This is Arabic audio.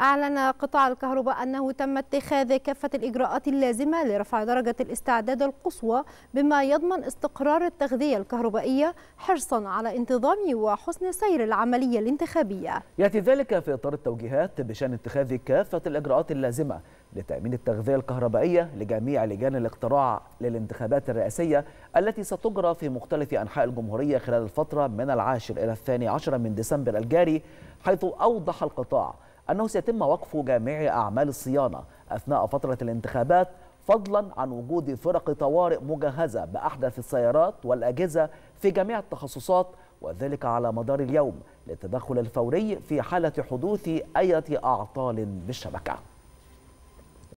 أعلن قطاع الكهرباء أنه تم اتخاذ كافة الإجراءات اللازمة لرفع درجة الاستعداد القصوى بما يضمن استقرار التغذية الكهربائية حرصا على انتظام وحسن سير العملية الانتخابية يأتي ذلك في إطار التوجيهات بشأن اتخاذ كافة الإجراءات اللازمة لتأمين التغذية الكهربائية لجميع لجان الاقتراع للانتخابات الرئاسية التي ستجرى في مختلف أنحاء الجمهورية خلال الفترة من العاشر إلى الثاني عشر من ديسمبر الجاري حيث أوضح القطاع أنه سيتم وقف جميع أعمال الصيانة أثناء فترة الانتخابات فضلا عن وجود فرق طوارئ مجهزة بأحدث السيارات والأجهزة في جميع التخصصات وذلك على مدار اليوم للتدخل الفوري في حالة حدوث أي أعطال بالشبكة